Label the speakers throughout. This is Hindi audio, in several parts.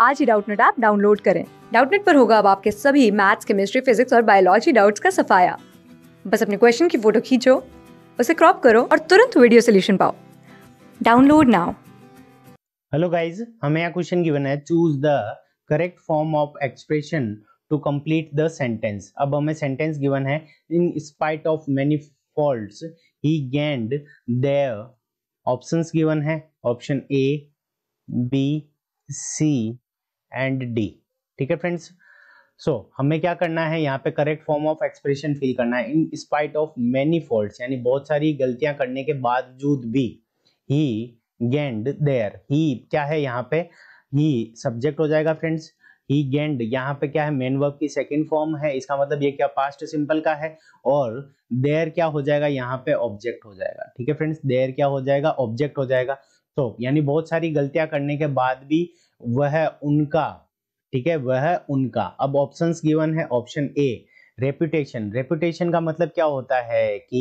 Speaker 1: आज ही डाउटनेट ऐप डाउनलोड करें डाउटनेट पर होगा अब आपके सभी मैथ्स केमिस्ट्री फिजिक्स और बायोलॉजी डाउट्स का सफाया बस अपने क्वेश्चन की फोटो खींचो उसे क्रॉप करो और तुरंत वीडियो सोल्यूशन पाओ डाउनलोड नाउ
Speaker 2: हेलो गाइज हमें यहाँ क्वेश्चन गिवन है choose the correct form of expression to complete the sentence अब हमें सेंटेंस गिवन है in spite of many fault he gained the option given है option A B C and D ठीक है फ्रेंड्स सो so, हमें क्या करना है यहाँ पे correct form of expression fill करना है in spite of many fault यानी बहुत सारी गलतियां करने के बावजूद भी ही गेंड देयर ही क्या है यहाँ पे ही सब्जेक्ट हो जाएगा फ्रेंड्स ही गेंड यहाँ पे क्या है मेन वर्ब की सेकेंड फॉर्म है इसका मतलब ये क्या पास्ट सिंपल का है और देयर क्या हो जाएगा यहाँ पे ऑब्जेक्ट हो जाएगा ठीक है फ्रेंड्स देयर क्या हो जाएगा ऑब्जेक्ट हो जाएगा तो यानी बहुत सारी गलतियां करने के बाद भी वह उनका ठीक है वह उनका अब ऑप्शंस गिवन है ऑप्शन ए रेपुटेशन रेपुटेशन का मतलब क्या होता है कि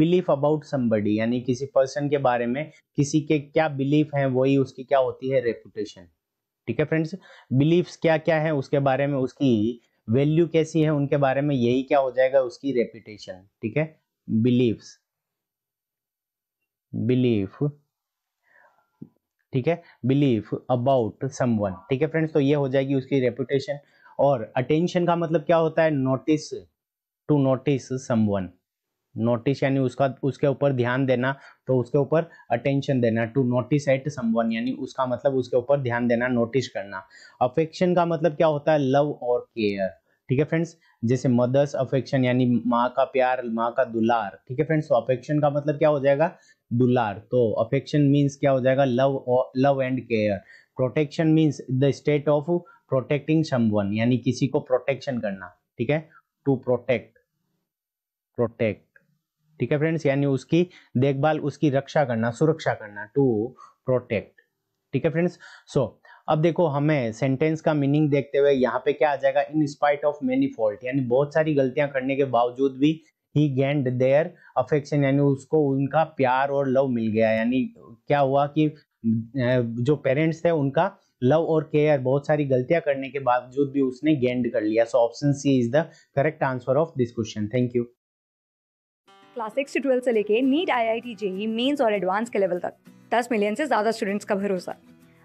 Speaker 2: बिलीफ अबाउट समबडी यानी किसी पर्सन के बारे में किसी के क्या बिलीफ है वही उसकी क्या होती है रेपुटेशन ठीक है फ्रेंड्स बिलीफ क्या क्या है उसके बारे में उसकी वैल्यू कैसी है उनके बारे में यही क्या हो जाएगा उसकी रेपुटेशन ठीक है बिलीफ बिलीफ ठीक है बिलीव अबाउट समवन ठीक है फ्रेंड्स तो ये हो जाएगी उसकी रेपुटेशन और अटेंशन का मतलब क्या होता है notice to notice someone notice यानी उसका उसके ऊपर ध्यान देना तो उसके ऊपर अटेंशन देना टू नोटिस एट समवन यानी उसका मतलब उसके ऊपर ध्यान देना नोटिस करना अफेक्शन का मतलब क्या होता है लव और केयर ठीक है फ्रेंड्स जैसे मदर्स अफेक्शन यानी माँ का प्यार माँ का दुलार ठीक है फ्रेंड्स तो अफेक्शन का मतलब क्या हो जाएगा दुलार तो अफेक्शन मीन्स क्या हो जाएगा love love and care protection means the state of protecting someone यानी किसी को प्रोटेक्शन करना ठीक है टू प्रोटेक्ट प्रोटेक्ट ठीक है फ्रेंड्स यानी उसकी देखभाल उसकी रक्षा करना सुरक्षा करना टू प्रोटेक्ट ठीक है फ्रेंड्स सो so, अब देखो हमें सेंटेंस का मीनिंग देखते हुए यहाँ पे क्या आ जाएगा in spite of many fault यानी बहुत सारी गलतियां करने के बावजूद भी ही गेंड देयर अफेक्शन यानी उसको उनका प्यार और लव मिल गया यानी क्या हुआ कि जो पेरेंट्स थे उनका लव और केयर बहुत सारी गलतियां करने के बावजूद भी उसने गेंड कर लिया so option C is the correct answer of this question thank you
Speaker 1: class six से ट्वेल्थ से लेके NEET I I T JEE mains और एडवांस के लेवल तक दस मिलियन से ज़्यादा स्टूडेंट्स का भरोसा